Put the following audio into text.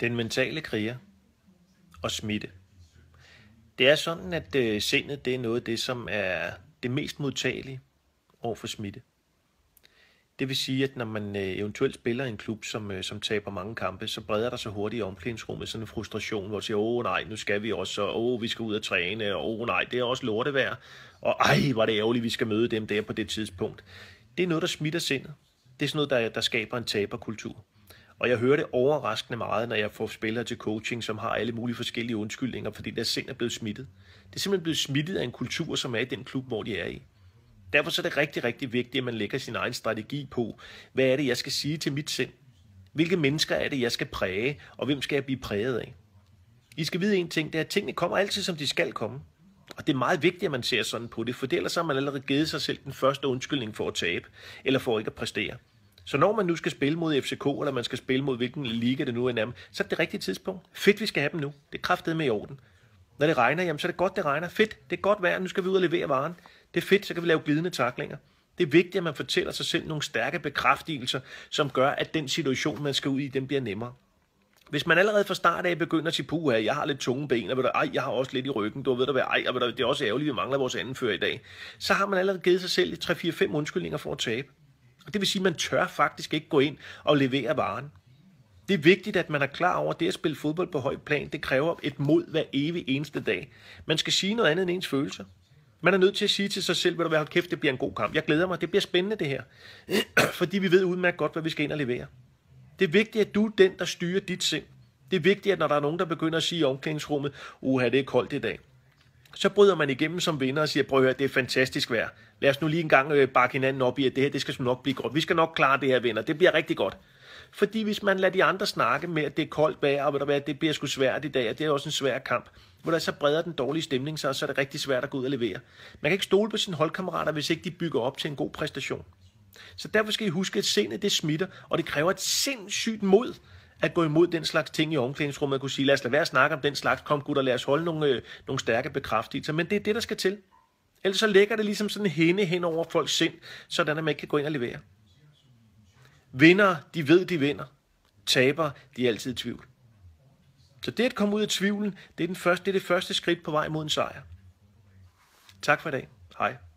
Den mentale kriger og smitte. Det er sådan, at øh, sindet det er noget af det, som er det mest modtagelige over for smitte. Det vil sige, at når man øh, eventuelt spiller i en klub, som, øh, som taber mange kampe, så breder der sig hurtigt i omklædningsrummet sådan en frustration, hvor man siger, åh nej, nu skal vi også, og åh, vi skal ud og træne, og åh nej, det er også lortevejr, og ej, var det ærgerligt, vi skal møde dem der på det tidspunkt. Det er noget, der smitter sindet. Det er sådan noget, der, der skaber en taberkultur. Og jeg hører det overraskende meget, når jeg får spillere til coaching, som har alle mulige forskellige undskyldninger, fordi deres sind er blevet smittet. Det er simpelthen blevet smittet af en kultur, som er i den klub, hvor de er i. Derfor så er det rigtig, rigtig vigtigt, at man lægger sin egen strategi på. Hvad er det, jeg skal sige til mit sind? Hvilke mennesker er det, jeg skal præge, og hvem skal jeg blive præget af? I skal vide en ting, det er, at tingene kommer altid, som de skal komme. Og det er meget vigtigt, at man ser sådan på det, for ellers har man allerede givet sig selv den første undskyldning for at tabe, eller for ikke at præstere. Så når man nu skal spille mod FCK, eller man skal spille mod hvilken liga det nu er nærmest, så er det, det rigtige tidspunkt. Fedt, vi skal have dem nu. Det er kraftet med i orden. Når det regner, jamen, så er det godt, det regner. Fedt, det er godt vejr, nu skal vi ud og levere varen. Det er fedt, så kan vi lave glidende taklinger. Det er vigtigt, at man fortæller sig selv nogle stærke bekræftelser, som gør, at den situation, man skal ud i, den bliver nemmere. Hvis man allerede fra start af begynder at sige, puha, jeg har lidt tunge ben, og ved du, ej, jeg har også lidt i ryggen, du ved du hvad, ej, og ved du, det er også ærgerligt, vi mangler vores før i dag, så har man allerede givet sig selv 3-4-5 undskyldninger for at tabe. Og det vil sige, at man tør faktisk ikke gå ind og levere varen. Det er vigtigt, at man er klar over, at det at spille fodbold på højt plan, det kræver et mod hver evig eneste dag. Man skal sige noget andet end ens følelser. Man er nødt til at sige til sig selv, ved du hvad, kæft, det bliver en god kamp. Jeg glæder mig, det bliver spændende det her. Fordi vi ved udmærket godt, hvad vi skal ind og levere. Det er vigtigt, at du er den, der styrer dit sind. Det er vigtigt, at når der er nogen, der begynder at sige i omklædningsrummet, uha, det er koldt i dag så bryder man igennem som vinder og siger, prøv at høre, det er fantastisk vejr. Lad os nu lige en gang øh, bakke hinanden op i, at det her, det skal nok blive godt. Vi skal nok klare det her, venner. Det bliver rigtig godt. Fordi hvis man lader de andre snakke med, at det er koldt vejr, og hvad, det bliver sgu svært i dag, og det er også en svær kamp, hvor der så breder den dårlige stemning sig, så er det rigtig svært at gå ud og levere. Man kan ikke stole på sine holdkammerater, hvis ikke de bygger op til en god præstation. Så derfor skal I huske, at sindet det smitter, og det kræver et sindssygt mod at gå imod den slags ting i omklædningsrummet og kunne sige, lad os lade være at snakke om den slags, kom gutter, lad os holde nogle, øh, nogle stærke bekræftelser. Men det er det, der skal til. Ellers så lægger det ligesom sådan en hende hen over folks sind, sådan at man ikke kan gå ind og levere. Vinder, de ved, de vinder. Taber, de er altid i tvivl. Så det at komme ud af tvivlen, det er, den første, det, er det første skridt på vej mod en sejr. Tak for i dag. Hej.